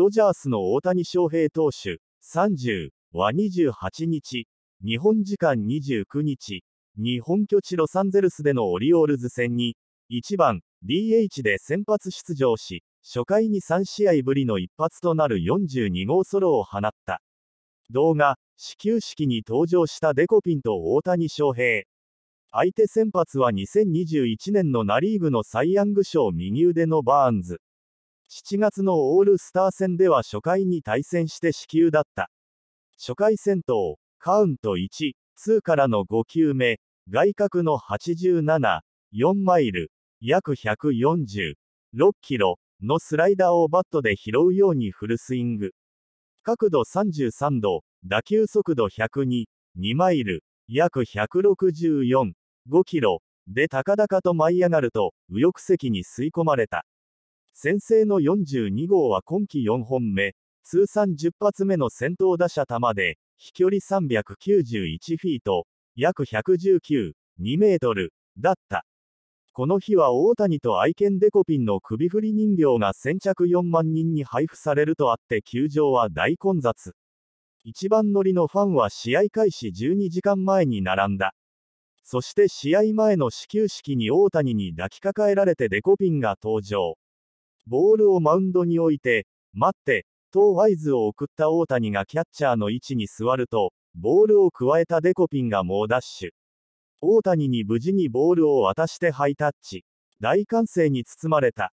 ドジャースの大谷翔平投手、30は28日、日本時間29日、日本拠地ロサンゼルスでのオリオールズ戦に、1番 DH で先発出場し、初回に3試合ぶりの一発となる42号ソロを放った。動画、始球式に登場したデコピンと大谷翔平。相手先発は2021年のナリーグのサイ・ヤング賞右腕のバーンズ。7月のオールスター戦では初回に対戦して死球だった。初回戦闘、カウント1、2からの5球目、外角の87、4マイル、約146キロのスライダーをバットで拾うようにフルスイング。角度33度、打球速度102、2マイル、約164、5キロで高々と舞い上がると右翼席に吸い込まれた。先制の42号は今季4本目、通算10発目の先頭打者球で、飛距離391フィート、約119、2メートル、だった。この日は大谷と愛犬デコピンの首振り人形が先着4万人に配布されるとあって球場は大混雑。一番乗りのファンは試合開始12時間前に並んだ。そして試合前の始球式に大谷に抱きかかえられてデコピンが登場。ボールをマウンドに置いて、待って、と合図を送った大谷がキャッチャーの位置に座ると、ボールを加えたデコピンが猛ダッシュ。大谷に無事にボールを渡してハイタッチ。大歓声に包まれた。